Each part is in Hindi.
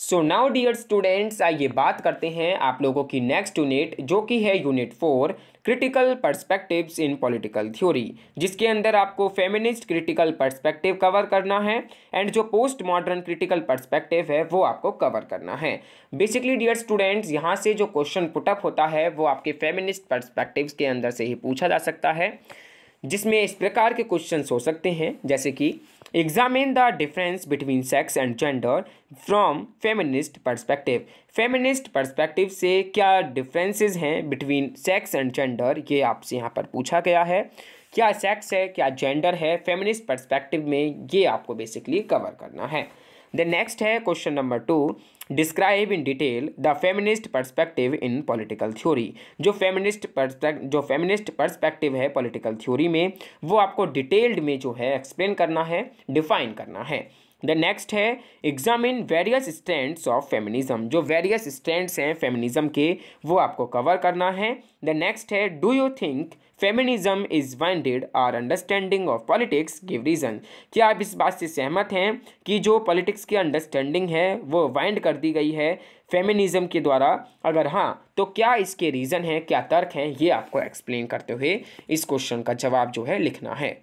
सो नाउ डियर स्टूडेंट्स आइए बात करते हैं आप लोगों की नेक्स्ट यूनिट जो कि है unit four critical perspectives in political theory जिसके अंदर आपको फेमिनिस्ट क्रिटिकल पर्सपेक्टिव कवर करना है एंड जो पोस्ट मॉडर्न क्रिटिकल पर्सपेक्टिव है वो आपको कवर करना है बेसिकली डियर स्टूडेंट्स यहाँ से जो क्वेश्चन पुटअप होता है वो आपके फेमिनिस्ट पर्सपेक्टिव्स के अंदर से ही पूछा जा सकता है जिसमें इस प्रकार के क्वेश्चन हो सकते हैं जैसे कि examine the difference between sex and gender from feminist perspective feminist perspective से क्या डिफरेंसेस हैं बिटवीन सेक्स एंड जेंडर ये आपसे यहाँ पर पूछा गया है क्या सेक्स है क्या जेंडर है फेमिनिस्ट परस्पेक्टिव में ये आपको बेसिकली कवर करना है देन नेक्स्ट है question number two describe in detail the feminist perspective in political theory जो फेमिनिस्ट जो फेमिनिस्ट पर्सपेक्टिव है पॉलिटिकल थ्योरी में वो आपको डिटेल्ड में जो है एक्सप्लेन करना है डिफाइन करना है द नेक्स्ट है examine various stands of feminism जो वेरियस स्टैंड्स हैं फेमिनिज्म के वो आपको कवर करना है द नेक्स्ट है do you think feminism is widened our understanding of politics give reason क्या आप इस बात से सहमत हैं कि जो पॉलिटिक्स की अंडरस्टैंडिंग है वो वाइंड कर दी गई है फेमिनिज्म के द्वारा अगर हाँ तो क्या इसके रीज़न हैं क्या तर्क हैं ये आपको एक्सप्लेन करते हुए इस क्वेश्चन का जवाब जो है लिखना है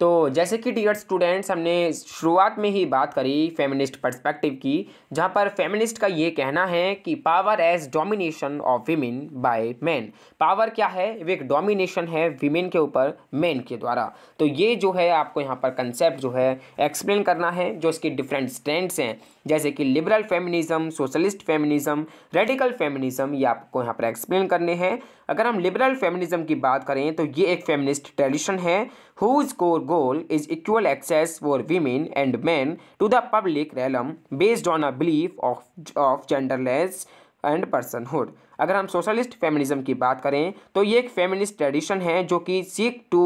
तो जैसे कि डियर स्टूडेंट्स हमने शुरुआत में ही बात करी फेमिनिस्ट पर्सपेक्टिव की जहाँ पर फेमिनिस्ट का ये कहना है कि power as domination of women by men power क्या है वे एक डोमिनेशन है वीमेन के ऊपर मेन के द्वारा तो ये जो है आपको यहाँ पर कंसेप्ट जो है एक्सप्लेन करना है जो इसके डिफरेंट स्टैंड्स हैं जैसे कि liberal feminism socialist feminism radical feminism ये आपको यहाँ पर एक्सप्लेन करने हैं अगर हम लिबरल फेमिनिज्म की बात करें तो ये एक फेमिनिस्ट ट्रेडिशन है whose core goal is equal access for women and men to the public realm based on a belief of, of genderless and personhood अगर हम सोशलिस्ट फेमिनिज्म की बात करें तो ये एक फेमिनिस्ट ट्रेडिशन है जो कि seek to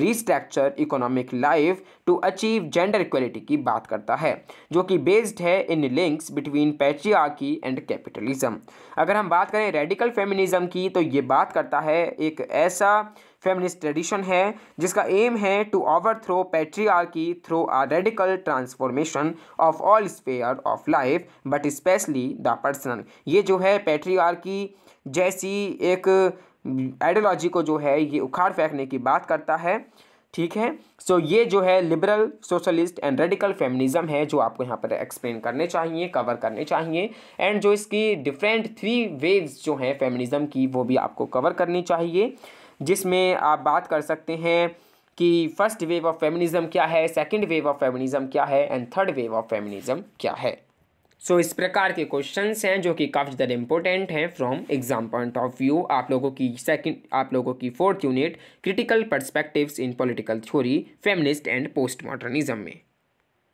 restructure economic life to achieve gender equality की बात करता है जो कि बेस्ड है इन लिंक्स बिटवीन पैचियाकी एंड कैपिटलिज्म अगर हम बात करें रेडिकल फेमिनिज्म की तो ये बात करता है एक ऐसा फेमिनिस्ट ट्रेडिशन है जिसका एम है टू ओवर थ्रो की through a radical transformation of all sphere of life but specially the person ये जो है की जैसी एक आइडियोलॉजी को जो है ये उखाड़ फेंकने की बात करता है ठीक है सो so, ये जो है liberal socialist and radical feminism है जो आपको यहाँ पर एक्सप्लेन करने चाहिए कवर करने चाहिए एंड जो इसकी डिफरेंट थ्री वेव्स जो हैं फेमिनिज्म की वो भी आपको कवर करनी चाहिए जिसमें आप बात कर सकते हैं कि फर्स्ट वेव ऑफ फेमिनिज्म क्या है सेकंड वेव ऑफ फेमिनिज्म क्या है and third wave of feminism क्या है सो so, इस प्रकार के क्वेश्चंस हैं जो कि काफ़ी ज़्यादा इंपॉर्टेंट हैं from exam point of view आप लोगों की सेकंड आप लोगों की fourth unit critical perspectives in political theory feminist and post modernism में